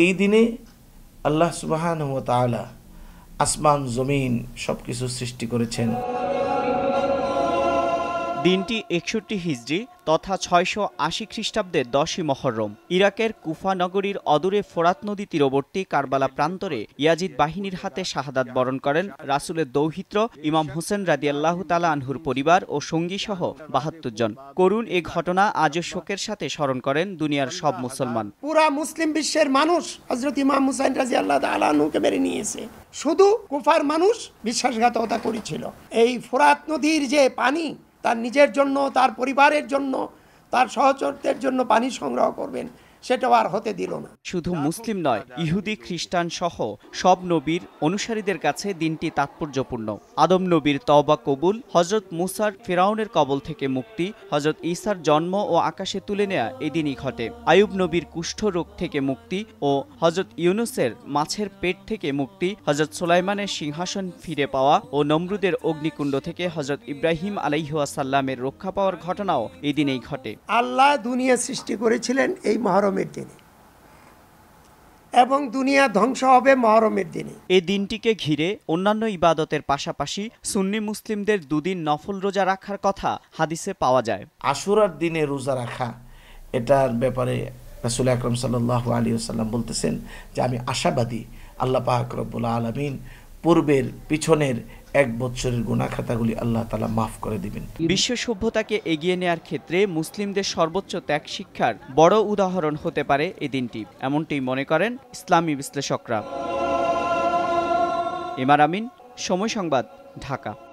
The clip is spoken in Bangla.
এই দিনে আল্লাহ সুবাহান ও আসমান জমিন সব কিছু সৃষ্টি করেছেন দিনটি একষট্টি হিজড়ি তথা ছয়শো আশি খ্রিস্টাব্দের দশই মহরম ইরাকের কুফা নগরীর অদূরে ফোরাত নদী তীরবর্তী কারবালা প্রান্তরে ইয়াজিদ বাহিনীর হাতে শাহাদাত বরণ করেন রাসুলের দৌহিত্র ইমাম হোসেন রাদিয়াল্লাহ তালা আনহুর পরিবার ও সঙ্গীসহ বাহাত্তর জন করুন এ ঘটনা আজও শোকের সাথে স্মরণ করেন দুনিয়ার সব মুসলমান পুরা মুসলিম বিশ্বের মানুষ হজরত ইমাম হুসেন রাজি আল্লাহ আনহুকে মেরে নিয়েছে শুধু কুফার মানুষ বিশ্বাসঘাতকতা করেছিল এই ফোরাত নদীর যে পানি তার নিজের জন্য তার পরিবারের জন্য তার সহচরদের জন্য পানি সংগ্রহ করবেন সেটাও আর হতে দিল না শুধু মুসলিম নয় ইহুদি খ্রিস্টান সহ সব নবীর অনুসারীদের কাছে দিনটি তাৎপর্যপূর্ণ আদম নবীর তওবা কবুল হজরত মুসার ফেরাউনের কবল থেকে মুক্তি হজরত ইসার জন্ম ও আকাশে তুলে নেয়া এদিনই ঘটে আয়ুব নবীর কুষ্ঠ রোগ থেকে মুক্তি ও হজরত ইউনুসের মাছের পেট থেকে মুক্তি হজরত সোলাইমানের সিংহাসন ফিরে পাওয়া ও নমরুদের অগ্নিকুণ্ড থেকে হজরত ইব্রাহিম আলাইহাসাল্লামের রক্ষা পাওয়ার ঘটনাও এদিনেই ঘটে আল্লাহ দুনিয়া সৃষ্টি করেছিলেন এই মহরম মহরমের দিনে এবং দুনিয়া ধ্বংস হবে মহরমের দিনে এই দিনটিকে ঘিরে অন্যান্য ইবাদতের পাশাপাশি সুন্নি মুসলিমদের দুদিন নফল রোজা রাখার কথা হাদিসে পাওয়া যায় আশুরার দিনে রোজা রাখা এটার ব্যাপারে রাসুল আকরম সাল্লাহ আলী আসাল্লাম বলতেছেন যে আমি আশাবাদী আল্লাহ আকরবুল্লা আলমিন পূর্বের পিছনের এক বছরের গোনা খাতাগুলি আল্লাহ তালা মাফ করে দিবেন বিশ্ব সভ্যতাকে এগিয়ে নেয়ার ক্ষেত্রে মুসলিমদের সর্বোচ্চ ত্যাগ শিক্ষার বড় উদাহরণ হতে পারে এ দিনটি এমনটি মনে করেন ইসলামী বিশ্লেষকরা এমার আমিন সময় সংবাদ ঢাকা